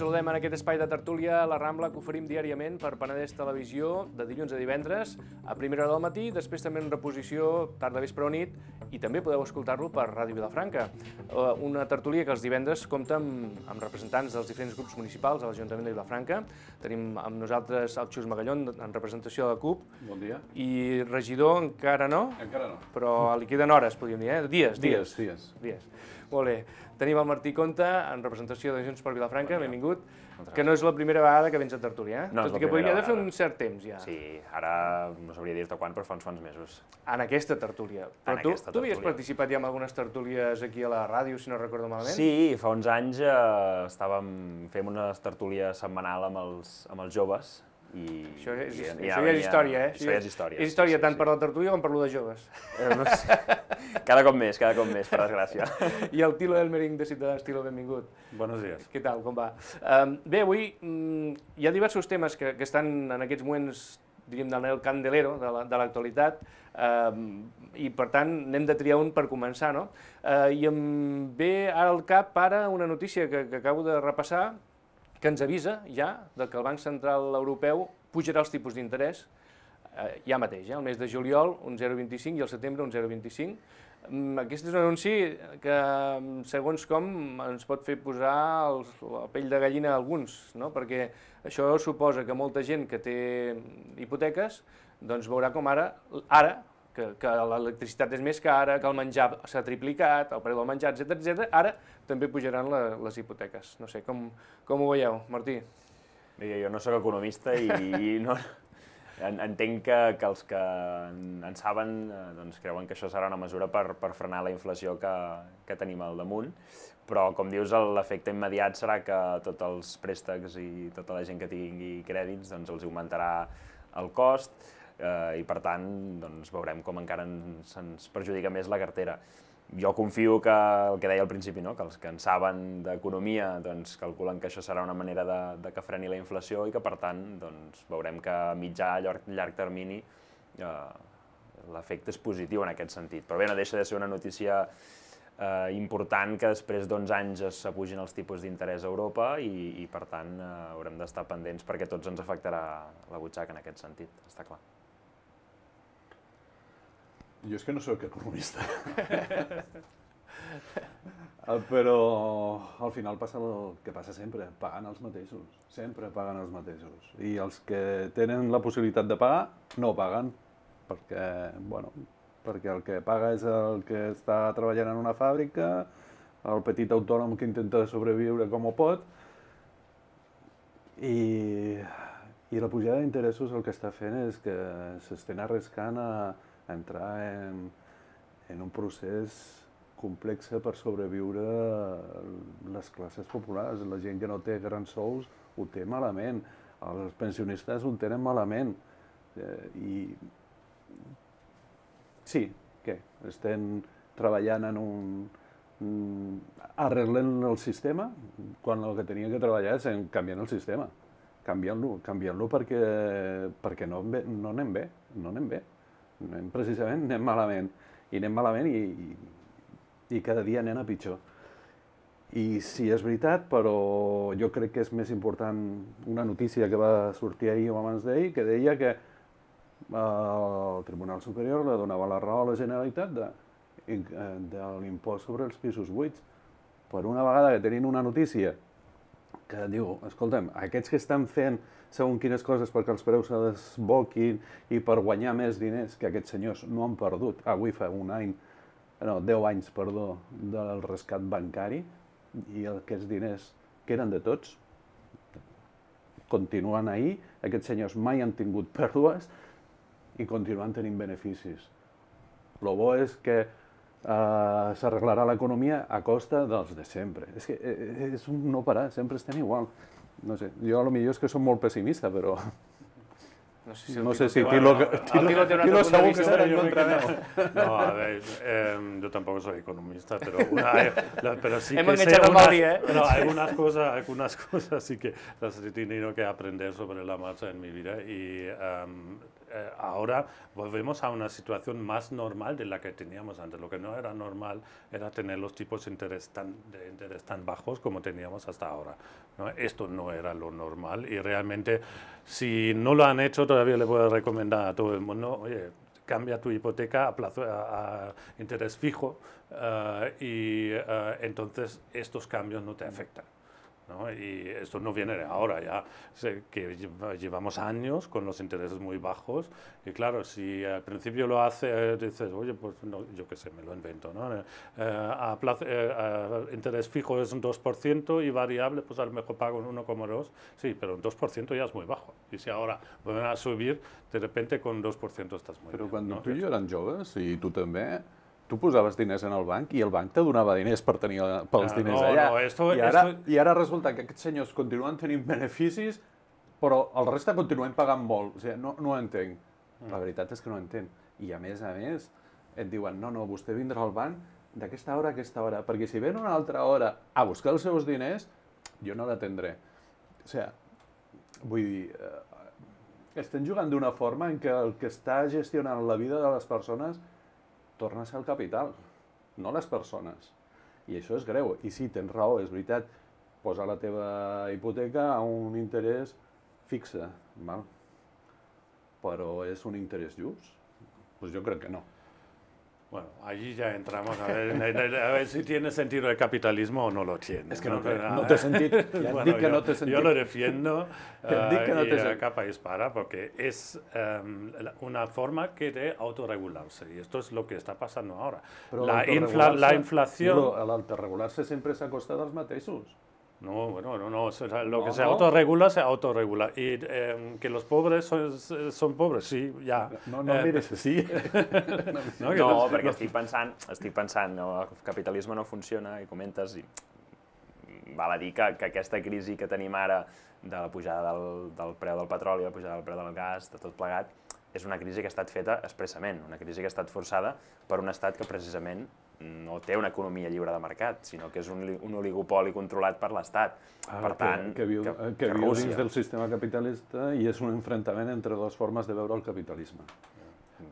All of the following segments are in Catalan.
saludem en aquest espai de tertúlia a la Rambla que oferim diàriament per Penedès Televisió de dilluns a divendres a primera hora del matí, després també en reposició tarda, vespre o nit i també podeu escoltar-lo per Ràdio Vilafranca. Eh, una tertúlia que els divendres compta amb, amb representants dels diferents grups municipals a l'Ajuntament de Vilafranca. Tenim amb nosaltres el Xus Magallón en representació de la CUP. Bon dia. I regidor encara no. Encara no. Però li queden hores, podríem dir, eh? Dies, dies. Dies, dies. dies bé. Tenim el Martí Conte, en representació de Junts per Vilafranca, bon benvingut, que no és la primera vegada que vens a Tertúlia, eh? no tot i que podria de fer un cert temps ja. Sí, ara no sabria dir-te quan, però fa uns quants mesos. En aquesta tertúlia. Però en tu, tertúlia. tu havies participat ja en algunes tertúlies aquí a la ràdio, si no recordo malament? Sí, fa uns anys eh, estàvem, fem una tertúlia setmanal amb els, amb els joves, i, això, és, i, eh? això ja, ja és història, eh? Això ja és història. És història sí, tant sí. per la tertúlia com per lo de joves. Eh, no sé. Cada cop més, cada cop més, per desgràcia. I el Tilo Elmering de Ciutadans, Tilo, benvingut. Buenos dies. Què tal, com va? Um, bé, avui mm, hi ha diversos temes que, que estan en aquests moments diríem, del Nel Candelero, de l'actualitat, la, eh, i per tant n'hem de triar un per començar, no? Eh, I em ve ara al cap ara una notícia que, que acabo de repassar, que ens avisa ja de que el Banc Central Europeu pujarà els tipus d'interès eh, ja mateix, eh, el mes de juliol un 0,25 i el setembre un 0,25. Mm, aquest és un anunci que, mm, segons com, ens pot fer posar els, la pell de gallina a alguns, no? perquè això suposa que molta gent que té mm, hipoteques doncs veurà com ara, ara que, que l'electricitat és més cara, que el menjar s'ha triplicat, el preu del menjar, etc etc. ara també pujaran la, les hipoteques. No sé, com, com ho veieu, Martí? Mira, jo no sóc economista i, i no, entenc que, que els que en saben eh, doncs, creuen que això serà una mesura per, per frenar la inflació que, que tenim al damunt, però com dius l'efecte immediat serà que tots els préstecs i tota la gent que tingui crèdits doncs, els augmentarà el cost, eh, i per tant doncs, veurem com encara ens, perjudica més la cartera. Jo confio que el que deia al principi, no? que els que en saben d'economia doncs, calculen que això serà una manera de, de que freni la inflació i que per tant doncs, veurem que a mitjà a llarg, llarg termini eh, l'efecte és positiu en aquest sentit. Però bé, no deixa de ser una notícia eh, important que després d'11 anys s'apugin els tipus d'interès a Europa i, i per tant eh, haurem d'estar pendents perquè tots ens afectarà la butxaca en aquest sentit, està clar. Jo és que no sóc economista. Eh, però al final passa el que passa sempre, paguen els mateixos, sempre paguen els mateixos. I els que tenen la possibilitat de pagar no paguen, perquè, bueno, perquè el que paga és el que està treballant en una fàbrica, el petit autònom que intenta sobreviure com ho pot, i, i la pujada d'interessos el que està fent és que s'estan arriscant a, a entrar en, en un procés complex per sobreviure les classes populars. La gent que no té grans sous ho té malament, els pensionistes ho tenen malament. Eh, I sí, què? Estem treballant en un mm, arreglant el sistema quan el que tenia que treballar és en canviant el sistema canviant-lo canviant perquè, perquè no, no anem bé, no anem bé anem precisament, anem malament. I anem malament i, i, i cada dia anem a pitjor. I sí, és veritat, però jo crec que és més important una notícia que va sortir ahir o abans d'ahir que deia que eh, el Tribunal Superior la donava la raó a la Generalitat de, eh, de l'impost sobre els pisos buits. Per una vegada que tenim una notícia que diu, escolta'm, aquests que estan fent segons quines coses perquè els preus se desboquin i per guanyar més diners que aquests senyors no han perdut avui fa un any, no, 10 anys, perdó, del rescat bancari i aquests diners que eren de tots continuen ahir, aquests senyors mai han tingut pèrdues i continuen tenint beneficis. Lo bo és que Uh, s'arreglarà l'economia a costa dels de sempre. És que eh, eh, és un no parar, sempre estem igual. no sé, jo a és que som molt pessimista, però... No sé si, no sé si Tilo, Tilo, que estarà en contra No, a ver, em, yo tampoco soy economista, pero, pero sí Hemos que sé unas, día, ¿eh? pero algunas, cosas, algunas cosas sí que las he tenido que aprender sobre la marcha en mi vida y em, eh, ahora volvemos a una situación más normal de la que teníamos antes. Lo que no era normal era tener los tipos de interés tan, de tan bajos como teníamos hasta ahora. Esto no era lo normal y realmente si no lo han hecho todavía le puedo recomendar a todo el mundo, oye, cambia tu hipoteca a, plazo, a, interés fijo eh, y eh, entonces estos cambios no te afectan. Y esto no viene de ahora, ya que llevamos años con los intereses muy bajos. Y claro, si al principio lo hace, dices, oye, pues yo qué sé, me lo invento. Eh, eh, eh, a, interés fijo es un 2% y variable, pues a lo mejor pago un 1,2. Sí, pero un 2% ya es muy bajo. Y si ahora vuelven a subir, de repente con 2% estás muy Pero cuando tú y yo eran jóvenes y tú también, tu posaves diners en el banc i el banc te donava diners per tenir eh, pels ah, diners no, allà. No, esto, I, ara, esto... I ara resulta que aquests senyors continuen tenint beneficis, però el resta continuem pagant molt. O sigui, no, no ho entenc. La mm. veritat és que no ho entenc. I a més a més, et diuen, no, no, vostè vindrà al banc d'aquesta hora a aquesta hora, perquè si ven una altra hora a buscar els seus diners, jo no la O sigui, vull dir, eh, estem jugant d'una forma en què el que està gestionant la vida de les persones torna a ser el capital, no les persones. I això és greu. I sí, tens raó, és veritat, posar la teva hipoteca a un interès fixe, val? però és un interès just? Doncs pues jo crec que no. Bueno, allí ya entramos a ver, si tiene sentido el capitalismo o no lo tiene. Es que no, te, yo, lo defiendo ah, no te porque es em, una forma que de autorregularse y esto es lo que está pasando ahora. Pero la, infla, la inflación... Pero al autorregularse siempre costado más los mateixos. No, bueno, no, no, lo que no, autorregula, se autorregula. Y eh, que los pobres son, son, pobres, sí, ja. No, no eh, mires així. no, no, no, perquè estic pensant, estic pensant, no, el capitalisme no funciona, i comentes, i val a dir que, que aquesta crisi que tenim ara de la pujada del, del preu del petroli, la pujada del preu del gas, de tot plegat, és una crisi que ha estat feta expressament, una crisi que ha estat forçada per un estat que precisament no té una economia lliure de mercat, sinó que és un, un oligopoli controlat per l'Estat. Ah, per tant, que, que viu, que, que, que viu dins del sistema capitalista i és un enfrontament entre dues formes de veure el capitalisme.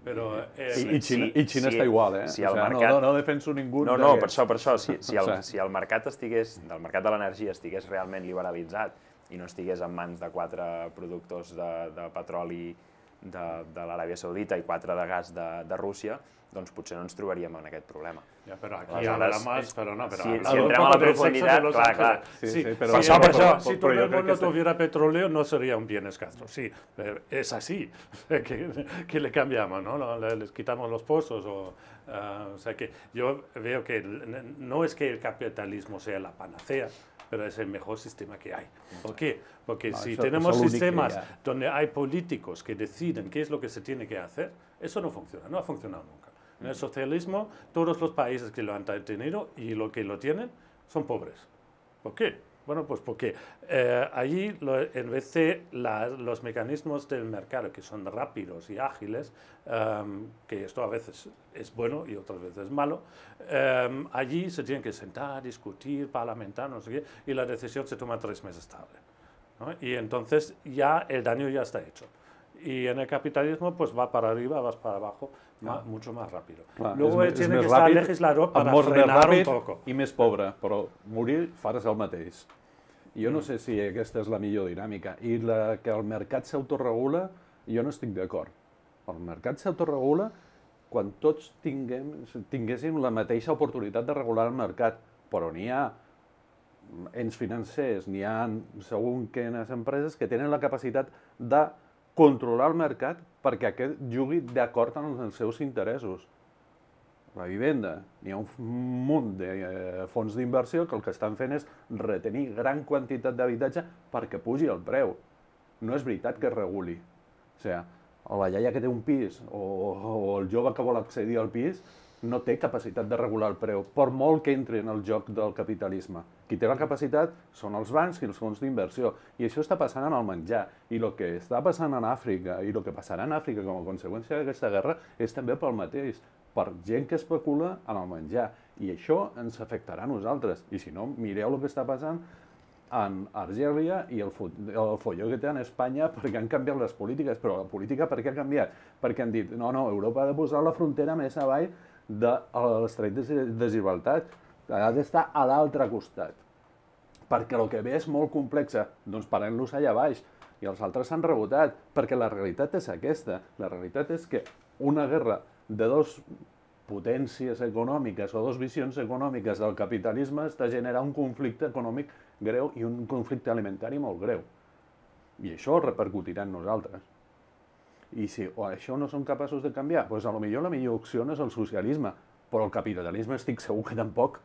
Però, eh, I, i Xina, sí, i Xina sí, està igual, eh? Si o sigui, mercat... no, no, no defenso ningú. No, no, per això, per això, si, si, el, si el mercat estigués, del mercat de l'energia estigués realment liberalitzat i no estigués en mans de quatre productors de, de petroli de, de l'Aràbia Saudita i quatre de gas de, de Rússia, doncs potser no ens trobaríem en aquest problema. Pero aquí habrá más, pero no, pero... Si, entramos a la si el este- tuviera petróleo, no sería un bien escaso, Sí, es así. que, le cambiamos, ¿no? Les quitamos los pozos o... Ah, o sea que yo veo que no es que el capitalismo sea la panacea, pero es el mejor sistema que hay. ¿Por qué? Porque si tenemos sistemas donde hay políticos que deciden qué es lo que se tiene que hacer, eso no funciona, no ha funcionado nunca. En el socialismo, todos los países que lo han tenido y lo que lo tienen son pobres. ¿Por qué? Bueno, pues porque eh, allí, en vez de los mecanismos del mercado, que son rápidos y ágiles, em, que esto a veces es bueno y otras veces es malo, em, allí se tienen que sentar, discutir, parlamentar, no sé qué, y la decisión se toma tres meses tarde. Y entonces ya el daño ya está hecho. y en el capitalismo pues va para arriba, vas para abajo, claro. más, mucho más rápido. Claro, Luego es, tiene es que estar el legislador para frenar un poco. I més pobre, però morir farás el mateix. Jo no mm. sé si aquesta és la millor dinàmica. I la, que el mercat s'autoregula, jo no estic d'acord. El mercat s'autoregula quan tots tinguem, tinguéssim la mateixa oportunitat de regular el mercat, però n'hi ha ens financers, n'hi ha segur que empreses que tenen la capacitat de controlar el mercat perquè aquest jugui d'acord amb els seus interessos. La vivenda, hi ha un munt de eh, fons d'inversió que el que estan fent és retenir gran quantitat d'habitatge perquè pugi el preu. No és veritat que es reguli. O sigui, la iaia que té un pis o, o el jove que vol accedir al pis no té capacitat de regular el preu, per molt que entri en el joc del capitalisme. Qui té la capacitat són els bancs i els fons d'inversió. I això està passant en el menjar. I el que està passant en Àfrica i el que passarà en Àfrica com a conseqüència d'aquesta guerra és també pel mateix, per gent que especula en el menjar. I això ens afectarà a nosaltres. I si no, mireu el que està passant en Argèlia i el, el folló que té en Espanya perquè han canviat les polítiques. Però la política per què ha canviat? Perquè han dit, no, no, Europa ha de posar la frontera més avall de l'estret de desigualtat ha d'estar a l'altre costat. Perquè el que ve és molt complexa, eh? doncs parem-los allà baix. I els altres s'han rebotat, perquè la realitat és aquesta. La realitat és que una guerra de dos potències econòmiques o dos visions econòmiques del capitalisme està generant un conflicte econòmic greu i un conflicte alimentari molt greu. I això repercutirà en nosaltres. I si o oh, això no són capaços de canviar, doncs a lo millor la millor opció no és el socialisme, però el capitalisme estic segur que tampoc.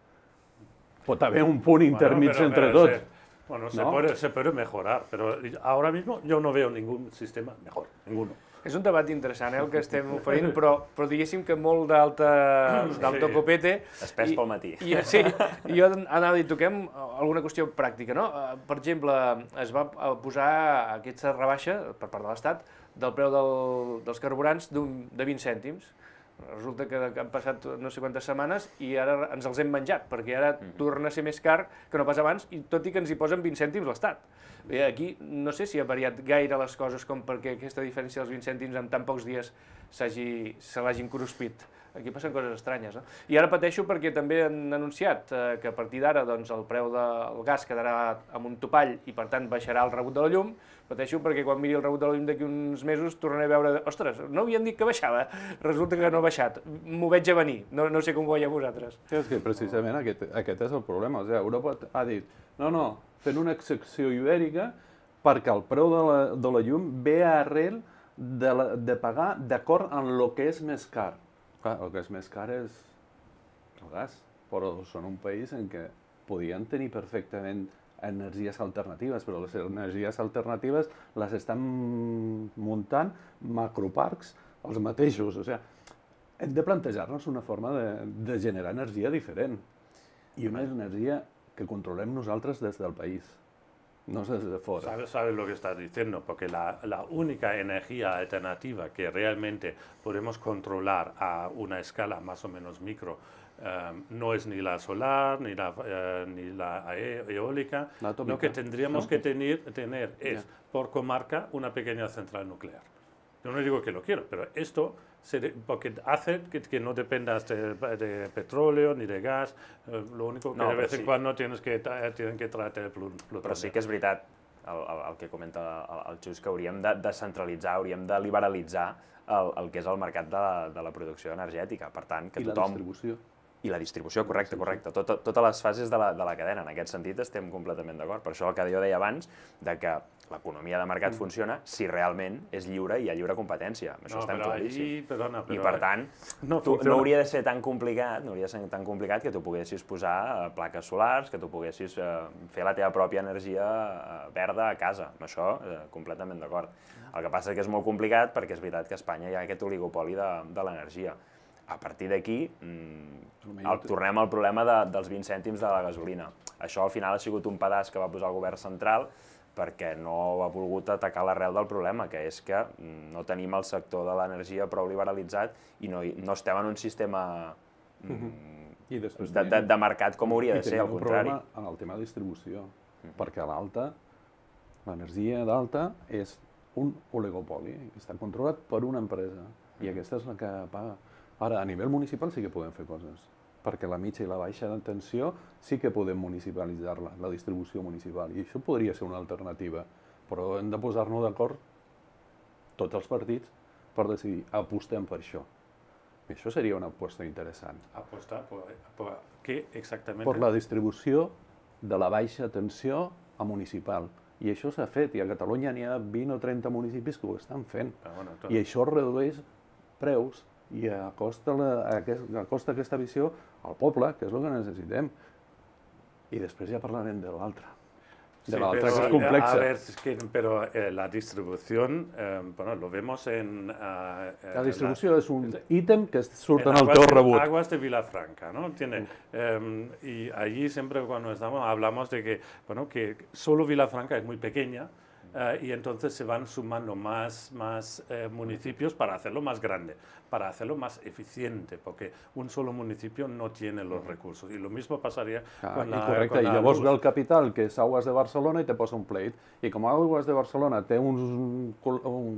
Pot haver un punt intermig bueno, entre tots. Bueno, se, ¿no? puede, se, puede, mejorar, pero ahora mismo yo no veo ningún sistema mejor, ninguno. És un debat interessant, eh, el que estem oferint, però, però diguéssim que molt d'alta d'alto sí. copete... Espès pel matí. I, sí, jo anava a dir, toquem alguna qüestió pràctica, no? Eh, per exemple, es va posar aquesta rebaixa per part de l'Estat del preu del, dels carburants de 20 cèntims. Resulta que han passat no sé quantes setmanes i ara ens els hem menjat, perquè ara mm -hmm. torna a ser més car que no pas abans, i tot i que ens hi posen 20 cèntims l'Estat. Aquí no sé si ha variat gaire les coses com perquè aquesta diferència dels 20 cèntims en tan pocs dies se l'hagin cruspit. Aquí passen coses estranyes. Eh? I ara pateixo perquè també han anunciat eh, que a partir d'ara doncs, el preu del gas quedarà amb un topall i per tant baixarà el rebut de la llum, Pateixo perquè quan miri el rebut de llum d'aquí uns mesos tornaré a veure, ostres, no havien dit que baixava, resulta que no ha baixat, m'ho veig a venir, no, no sé com ho veieu vosaltres. És que precisament aquest, aquest és el problema, o sigui, Europa ha dit, no, no, fent una excepció ibèrica perquè el preu de la, de la llum ve arrel de, la, de pagar d'acord amb el que és més car. Clar, el que és més car és el gas, però són un país en què podien tenir perfectament energías alternativas, pero las energías las las montando muntant macroparks los mateixos. O sea, de plantearnos una forma de, generar energía diferente y una energía que controlemos nosotros desde el país. No desde fuera. Sabes, lo que estás diciendo, porque la, la, única energía alternativa que realmente podemos controlar a una escala más o menos micro eh, no es ni la solar, ni la, eh, ni la eólica. La Lo que tendríamos que tener, tener es, yeah. por comarca, una pequeña central nuclear. Yo no digo que lo quiero, pero esto se, porque hace que, que no dependas de, de, petróleo ni de gas. Eh, lo único que no, de vez sí. cuando tienes que, eh, tienen que tratar el plutonio. Però sí que és veritat el, el, el que comenta el, el Xus, que hauríem de descentralitzar, hauríem de liberalitzar el, el que és el mercat de, de la producció energètica. Per tant, que I tothom... la distribució i la distribució, correcte, correcte. Tot, totes les fases de la, de la cadena, en aquest sentit estem completament d'acord. Per això el que jo deia abans, de que l'economia de mercat mm. funciona si realment és lliure i hi ha lliure competència. Això no, estem però allí, perdona, però... I per tant, no, tu, no hauria de ser tan complicat, no hauria de ser tan complicat que tu poguessis posar eh, plaques solars, que tu poguessis eh, fer la teva pròpia energia eh, verda a casa. Amb això, completament d'acord. El que passa és que és molt complicat perquè és veritat que a Espanya hi ha aquest oligopoli de, de l'energia a partir d'aquí mm, tornem al problema de, dels 20 cèntims de la gasolina. Això al final ha sigut un pedaç que va posar el govern central perquè no ha volgut atacar l'arrel del problema, que és que mm, no tenim el sector de l'energia prou liberalitzat i no, no estem en un sistema mm, uh mhm. -huh. I després de, de, de mercat com hauria de ser, al contrari. I tenim el tema de distribució, uh mhm. -huh. perquè l'alta, l'energia d'alta és un oligopoli que està controlat per una empresa i mhm. aquesta és la que paga Ara, a nivell municipal sí que podem fer coses, perquè la mitja i la baixa de tensió sí que podem municipalitzar-la, la distribució municipal, i això podria ser una alternativa, però hem de posar-nos d'acord tots els partits per decidir, apostem per això. I això seria una aposta interessant. Apostar per, per què exactament? Per la distribució de la baixa tensió a municipal. I això s'ha fet, i a Catalunya n'hi ha 20 o 30 municipis que ho estan fent. Ah, bueno, I això redueix preus i acosta, la, aquest, acosta aquesta visió al poble, que és el que necessitem. I després ja parlarem de l'altre. De sí, l'altre, que és complexa. A ver, es que, però eh, la distribució, eh, bueno, lo vemos en... Eh, eh la distribució la, és un ítem que surt en, en el teu rebut. Aguas de Vilafranca, ¿no? Tiene, eh, y allí siempre cuando estamos hablamos de que, bueno, que solo Vilafranca es muy pequeña, Eh, y entonces se van sumando más, más eh, municipios para hacerlo más grande, para hacerlo más eficiente, porque un solo municipio no tiene los recursos. Y lo mismo pasaría ah, con, la, el capital, que es Aguas de Barcelona, y te pone un plate. Y como Aguas de Barcelona tiene un,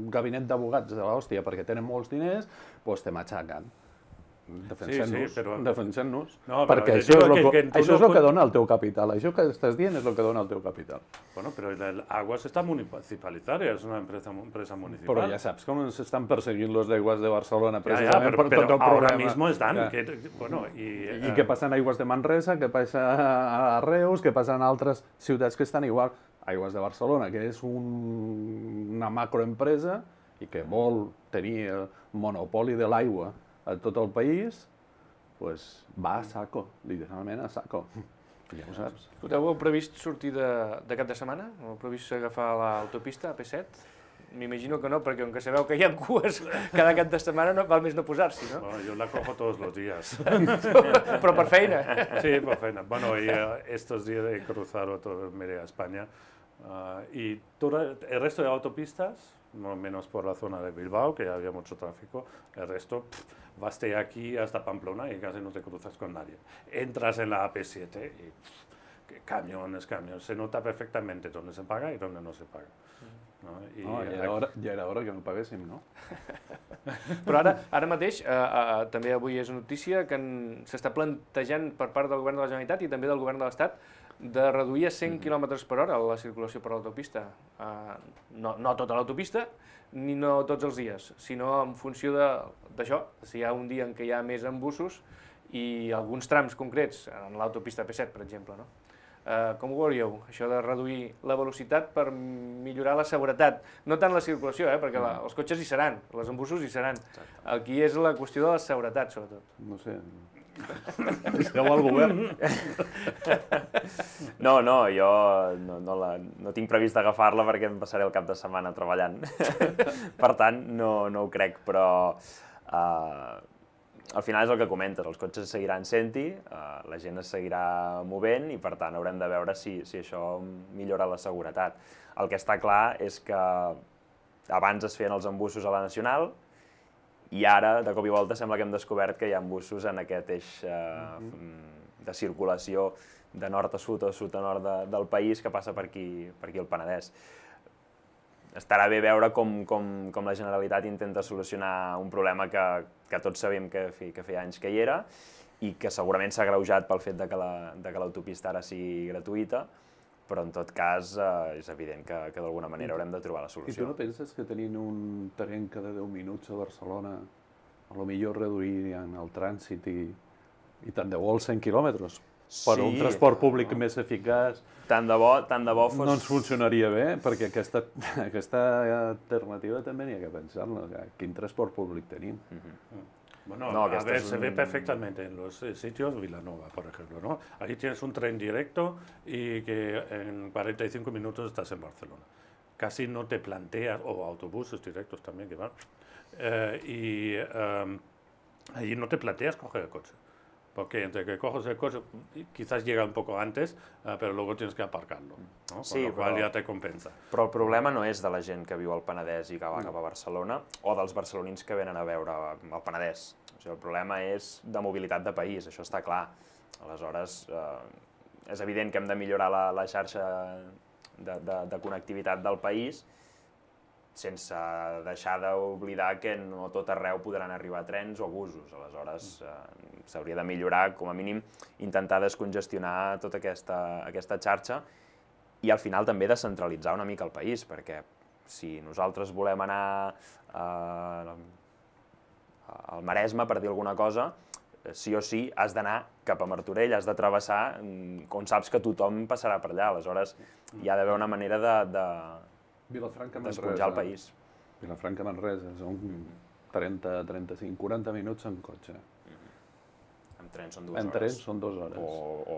gabinete de abogados de hostia porque tienen muchos dineros, pues te machacan. defensant-nos, sí, sí, però... defensant-nos no, però perquè això és, que, que, que això no és el que dona el teu capital, això que estàs dient és el que dona el teu capital. Bueno, però l'Aguas està municipalitzada, és una empresa, empresa municipal. Però ja saps com ens estan perseguint los d'Aigües de Barcelona precisament ja, ja, però, per tot però el problema. Ara mismo estan. Ja. Que, bueno, i, eh... I què passa en Aigües de Manresa, què passa a Reus, què passa en altres ciutats que estan igual. Aigües de Barcelona, que és un, una macroempresa i que vol tenir el monopoli de l'aigua a tot el país, pues, va a mm. saco, literalment a saco. Ja ho saps. Escolteu, heu previst sortir de, de cap de setmana? Heu previst agafar l'autopista P7? M'imagino que no, perquè com que sabeu que hi ha cues cada cap de setmana, no, val més no posar-s'hi, no? Bueno, jo la cojo tots els dies. Però per feina. Sí, per feina. Bueno, i eh, estos dies he cruzado todo, mire, a Espanya. Uh, eh, y todo el resto de autopistas, menos por la zona de Bilbao, que había mucho tráfico. El resto, baste aquí hasta Pamplona y casi no te cruzas con nadie. Entras en la AP7 y camiones, camiones. Se nota perfectamente dónde se paga y dónde no se paga. Ya ahora era hora, que no paguéssim, no? Pero ahora, ara mateix, eh, a eh, també avui és notícia que s'està plantejant parte del Gobierno de la Generalitat y también del Gobierno de l'Estat de reduir a 100 km mhm. per hora la circulació per l'autopista. Uh, no, no tota l'autopista, ni no tots els dies, sinó en funció d'això, si hi ha un dia en què hi ha més embussos i alguns trams concrets, en l'autopista P7, per exemple. No? Uh, com ho veuríeu, això de reduir la velocitat per millorar la seguretat? No tant la circulació, eh, perquè la, mm. els cotxes hi seran, els embussos hi seran. Aquí és la qüestió de la seguretat, sobretot. No sé, esteu al govern? No, no, jo no, no, la, no tinc previst dagafar la perquè em passaré el cap de setmana treballant. per tant, no, no ho crec, però uh, al final és el que comentes, els cotxes seguiran sent-hi, uh, la gent es seguirà movent i per tant haurem de veure si, si això millora la seguretat. El que està clar és que abans es feien els embussos a la Nacional, i ara, de cop i volta, sembla que hem descobert que hi ha embussos en aquest eix eh, mhm. de circulació de nord a sud o sud a nord de, del país que passa per aquí, per aquí el Penedès. Estarà bé veure com, com, com la Generalitat intenta solucionar un problema que, que tots sabem que, fi, que feia anys que hi era i que segurament s'ha greujat pel fet de que l'autopista la, de que ara sigui gratuïta, però en tot cas eh, és evident que, que d'alguna manera haurem de trobar la solució. I tu no penses que tenint un tren cada 10 minuts a Barcelona a lo millor reduirien el trànsit i, i tant de vol 100 quilòmetres? Per sí, un transport públic no. més eficaç... Tant de bo, tant de bo fos... No ens funcionaria bé, perquè aquesta, aquesta alternativa també n'hi ha que pensar-la. Quin transport públic tenim? Mm -hmm. Bueno, a ver, se ve perfectamente en los eh, sitios Villanova, por ejemplo, ¿no? Ahí tienes un tren directo y que en 45 minutos estás en Barcelona. Casi no te planteas, o autobuses directos también que van, eh, y em, allí no te planteas coger el coche. porque entre que coges el coche, quizás llega un poco antes, uh, pero luego tienes que aparcarlo, ¿no? Sí, Con lo cual però, ya te compensa. Però el problema no és de la gent que viu al Penedès i que va no. cap a Barcelona, o dels barcelonins que venen a veure al Penedès. O sigui, el problema és de mobilitat de país, això està clar. Aleshores, eh, és evident que hem de millorar la, la xarxa de, de, de connectivitat del país, sense deixar d'oblidar que no tot arreu podran arribar trens o busos. Aleshores, mm. eh, s'hauria de millorar, com a mínim, intentar descongestionar tota aquesta, aquesta xarxa i al final també descentralitzar una mica el país, perquè si nosaltres volem anar eh, al Maresme, per dir alguna cosa, eh, sí o sí has d'anar cap a Martorell, has de travessar, mm, com saps que tothom passarà per allà, aleshores hi ha d'haver una manera de, de, Vilafranca Manresa. Despunjar el país. Vilafranca Manresa, són 30, 35, 40 minuts en cotxe. Mm-hmm. En tren són dues en hores. En tren són dues hores. O, o,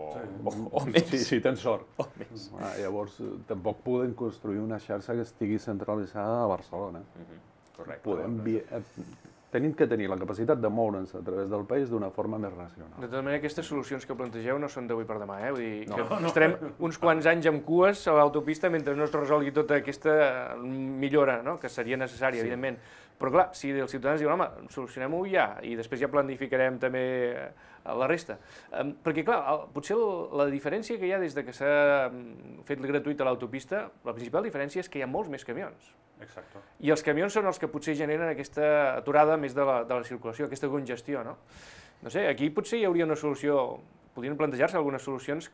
o, o més. Si, sí, sí, tens sort. O més. Ah, llavors, eh, tampoc podem construir una xarxa que estigui centralitzada a Barcelona. Mm -hmm. Correcte. Podem, eh, tenim que tenir la capacitat de moure'ns a través del país d'una forma més racional. De tota manera, aquestes solucions que plantegeu no són d'avui per demà, eh? Vull dir, no, que no. estarem uns quants anys amb cues a l'autopista mentre no es resolgui tota aquesta eh, millora, no?, que seria necessària, sí. evidentment. Però clar, si els ciutadans diuen, home, solucionem-ho ja i després ja planificarem també eh, la resta. Perquè clar, potser la diferència que hi ha des de que s'ha mm, fet gratuït a l'autopista, la principal diferència és que hi ha molts més camions. Exacte. I els camions són els que potser generen aquesta aturada més de la, de la circulació, aquesta congestió, no? No sé, aquí potser hi hauria una solució, podrien plantejar-se algunes solucions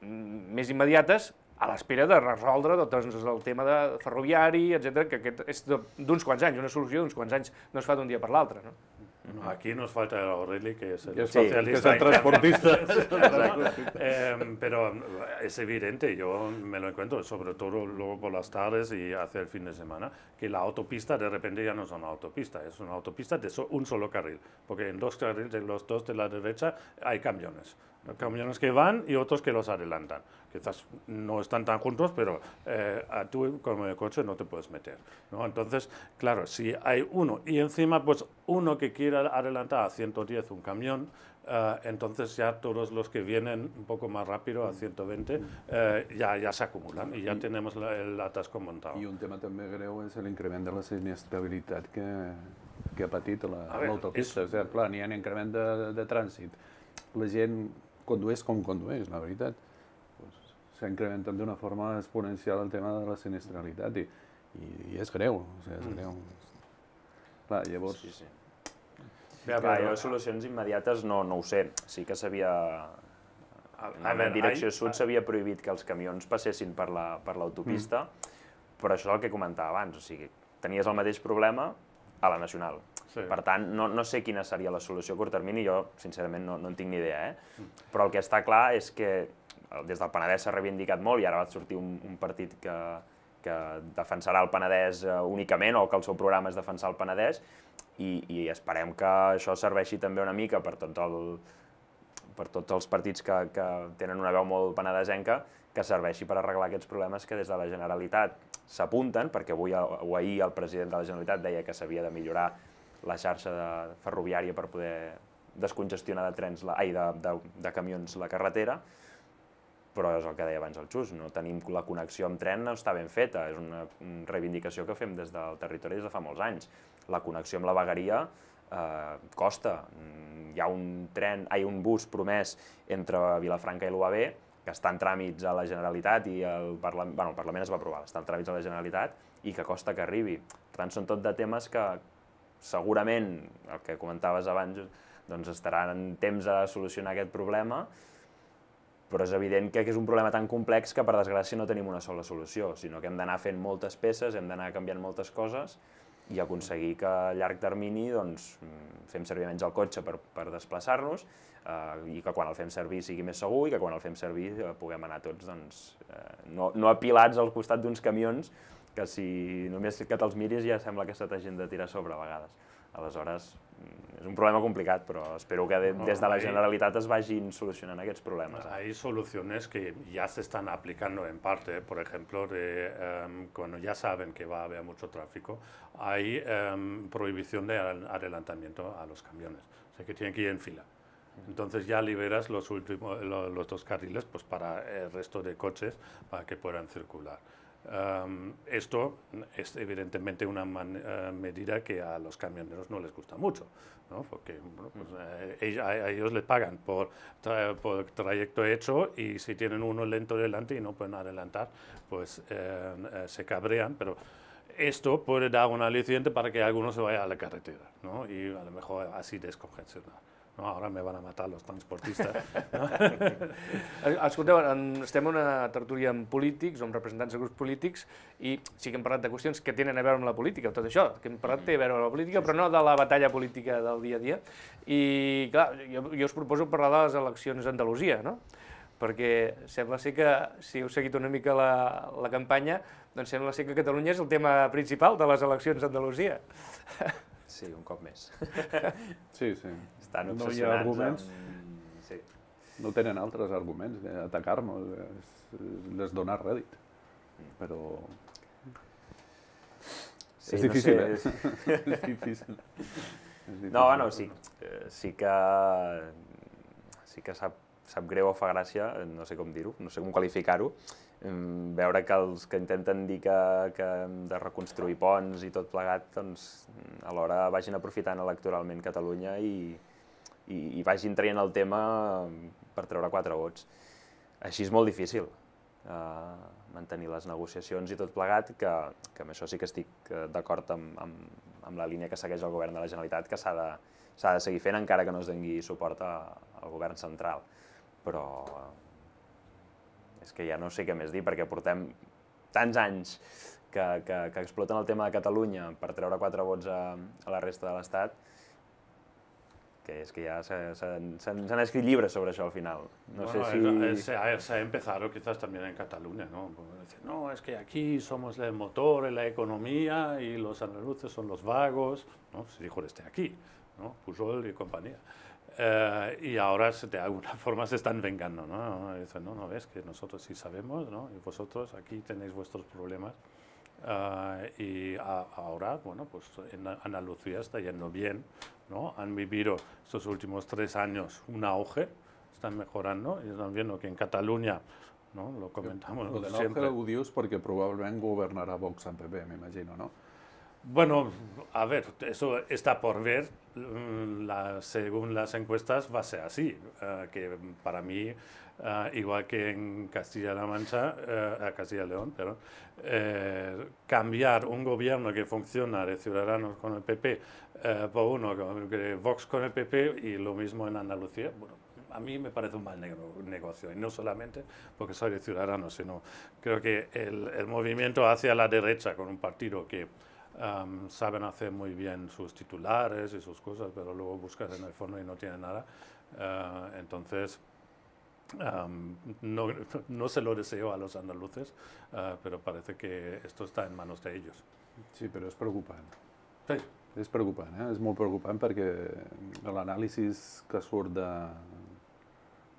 mm, més immediates a l'espera de resoldre doncs, el tema de ferroviari, etc que aquest és d'uns quants anys, una solució d'uns quants anys, no es fa d'un dia per l'altre. No? aquí nos falta es el socialista. Que es el transportista. Em, pero em, es evidente, yo me lo encuentro, sobre todo luego por las tardes y hace el fin de semana, que la autopista de repente ya no es una autopista, es una autopista de un solo carril, porque en dos carriles, en los dos de la derecha, hay camiones. Camiones que van y otros que los adelantan. Quizás no están tan juntos, pero eh, tú con el coche no te puedes meter. ¿no? Entonces, claro, si hay uno y encima pues uno que quiere ir adelanta a 110 un camión, eh, entonces ya todos los que vienen un poco más rápido a 120 eh, ya, ya se acumulan y ya tenemos el atasco montado. Y un tema también creo es el incremento de la inestabilidad que, que ha La, autopista, O sea, plan ni de, de, les llegan La gente condueix la condueix, pues, la se ha incrementado de una forma exponencial el tema de la siniestralidad y es es o sea, mm. es claro, sí. Bé, va, jo solucions immediates no, no ho sé. Sí que s'havia... En a direcció ai, sud ah. s'havia prohibit que els camions passessin per l'autopista, la, per mm. però això és el que comentava abans, o sigui, tenies el mateix problema a la Nacional. Sí. Per tant, no, no sé quina seria la solució a curt termini, jo sincerament no, no en tinc ni idea, eh? Mm. però el que està clar és que des del Penedès s'ha reivindicat molt i ara va sortir un, un partit que, que defensarà el Penedès eh, únicament o que el seu programa és defensar el Penedès i, i esperem que això serveixi també una mica per tot el, per tots els partits que, que tenen una veu molt penedesenca, que serveixi per arreglar aquests problemes que des de la Generalitat s'apunten, perquè avui o ahir el president de la Generalitat deia que s'havia de millorar la xarxa de ferroviària per poder descongestionar de trens, la, ai, de, de, de camions la carretera, però és el que deia abans el Xus, no tenim la connexió amb tren no està ben feta, és una reivindicació que fem des del territori des de fa molts anys la connexió amb la vegueria eh, costa. Mm, hi ha un tren, hi ha un bus promès entre Vilafranca i l'UAB que està en tràmits a la Generalitat i el, Parlament, bueno, el Parlament es va aprovar, està en tràmits a la Generalitat i que costa que arribi. Per tant, són tot de temes que segurament, el que comentaves abans, doncs estaran en temps a solucionar aquest problema, però és evident que és un problema tan complex que per desgràcia no tenim una sola solució, sinó que hem d'anar fent moltes peces, hem d'anar canviant moltes coses i aconseguir que a llarg termini doncs, fem servir menys el cotxe per, per desplaçar-nos eh, i que quan el fem servir sigui més segur i que quan el fem servir eh, puguem anar tots doncs, eh, no, no apilats al costat d'uns camions que si només que te'ls miris ja sembla que se t'hagin de tirar sobre a vegades. Aleshores, Es un problema complicado, pero espero que desde la Generalitat es vayan solucionando aquests problemas. Hay soluciones que ya se están aplicando en parte, ¿eh? por ejemplo, em, cuando ya saben que va a haber mucho tráfico, hay em, prohibición de adelantamiento a los camiones, o sea que tienen que ir en fila. Entonces ya liberas los, últimos, los dos carriles pues, para el eh, resto de coches para que puedan circular esto es evidentemente una eh, medida que a los camioneros no les gusta mucho, porque pues, mm. eh, ellos, a, ellos les pagan por, trayecto hecho y si tienen uno lento delante y no pueden adelantar, pues eh, se cabrean, pero esto puede dar un aliciente para que alguno se vaya a la carretera y a lo mejor así descongestionar. no, ara me van a matar els transportistes. No? Escolteu, en, estem en una tertúlia amb polítics, amb representants de grups polítics, i sí que hem parlat de qüestions que tenen a veure amb la política, tot això, que hem parlat té a veure amb la política, però no de la batalla política del dia a dia. I, clar, jo, jo us proposo parlar de les eleccions a Andalusia, no? perquè sembla ser que, si heu seguit una mica la, la campanya, doncs sembla ser que Catalunya és el tema principal de les eleccions d'Andalusia. Sí, un cop més. sí, sí. Estan no hi ha arguments. Amb... Sí. No tenen altres arguments que eh, atacar-me, les donar rèdit. Mm. Però... Sí, és difícil, no sé. eh? és difícil. És difícil. No, bueno, eh? sí, eh, sí que, sí que sap, sap greu o fa gràcia, no sé com dir-ho, no sé com qualificar-ho, veure que els que intenten dir que, que hem de reconstruir ponts i tot plegat, doncs alhora vagin aprofitant electoralment Catalunya i, i, i vagin traient el tema per treure quatre vots. Així és molt difícil eh, mantenir les negociacions i tot plegat, que, que amb això sí que estic eh, d'acord amb, amb, amb la línia que segueix el govern de la Generalitat, que s'ha de, de seguir fent encara que no es dongui suport al govern central. Però és que ja no sé què més dir, perquè portem tants anys que, que, que exploten el tema de Catalunya per treure quatre vots a, a la resta de l'Estat, que és que ja s'han escrit llibres sobre això al final. No bueno, sé si... Es, es, a se ha empezado quizás también en Cataluña, ¿no? no, es que aquí somos el motor, la economía y los andaluces son los vagos, ¿no? Se dijo este aquí, ¿no? Pujol y compañía. Eh, y ahora de alguna forma se están vengando, ¿no? Dicen, no, no ves que nosotros sí sabemos, ¿no? Y vosotros aquí tenéis vuestros problemas. Eh, y ahora, bueno, pues en Andalucía está yendo bien, ¿no? Han vivido estos últimos tres años un auge, están mejorando y están viendo que en Cataluña, ¿no? Lo comentamos lo siempre. Lo porque probablemente gobernará Vox en PP, me imagino, no? Bueno, a ver, eso está por ver. Mm, según las encuestas va a ser así, eh, que para mí, eh, igual que en Castilla-La Mancha, eh, a Castilla-León, pero cambiar un gobierno que funciona de Ciudadanos con el PP por uno que Vox con el PP y lo mismo en Andalucía, bueno, a mí me parece un mal negocio, y no solamente porque soy de Ciudadanos, sino creo que el, el movimiento hacia la derecha con un partido que saben hacer muy bien sus titulares y sus cosas, pero luego buscas en el fondo y no tienen nada. Ah, entonces, no, se lo deseo a los andaluces, ah, pero parece que esto está en manos de ellos. Sí, pero es preocupante Sí. preocupante, preocupante. ¿eh? muy preocupante porque el análisis que de,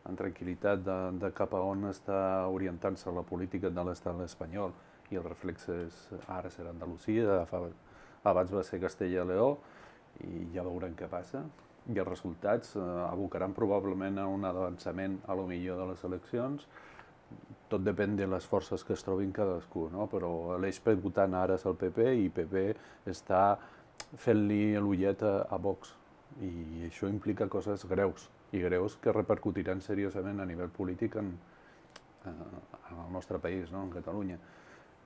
amb tranquil·litat de, de cap a on està orientant-se la política de l'estat espanyol i els reflexes ara serà Andalusia, fa, abans va ser Castella i Leó i ja veurem què passa i els resultats eh, abocaran probablement a un avançament a lo millor de les eleccions tot depèn de les forces que es trobin cadascú, no? però l'eix preguntant ara és el PP i PP està fent-li l'ullet a Vox i això implica coses greus i greus que repercutiran seriosament a nivell polític en, eh, en el nostre país, no? en Catalunya.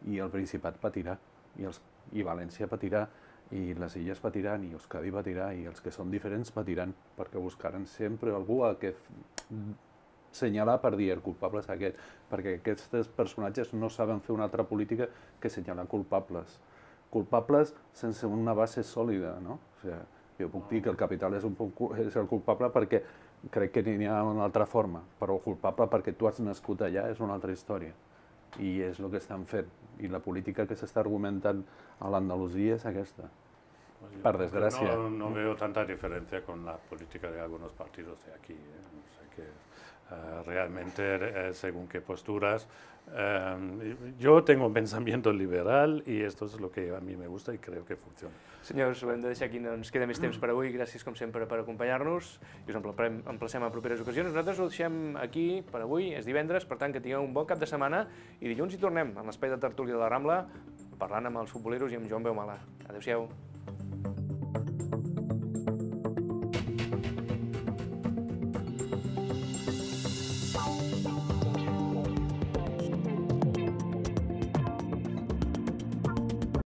I el Principat patirà, i, els, i València patirà, i les Illes patiran, i Euskadi patirà, i els que són diferents patiran, perquè buscaran sempre algú a que senyalar per dir el culpable és aquest, perquè aquests personatges no saben fer una altra política que senyalar culpables. Culpables sense una base sòlida, no? O sigui, jo puc dir que el capital és, un poc, és el culpable perquè crec que n'hi ha una altra forma, però culpable perquè tu has nascut allà és una altra història i és el que estan fent. I la política que s'està argumentant a l'Andalusia és aquesta. Pues per desgràcia. No, no veo tanta diferència con la política de algunos partidos de aquí. Eh? No sé que... Eh, realmente eh, según qué posturas. Eh, yo tengo un pensamiento liberal y esto es lo que a mí me gusta y creo que funciona. Senyors, ho hem de deixar aquí, no ens queda més temps per avui. Gràcies, com sempre, per acompanyar-nos i us emplacem a properes ocasions. Nosaltres ho deixem aquí per avui, és divendres, per tant que tingueu un bon cap de setmana i dilluns hi tornem, en l'espai de tertúlia de la Rambla, parlant amb els futboleros i amb Joan Beumala. Adéu-siau.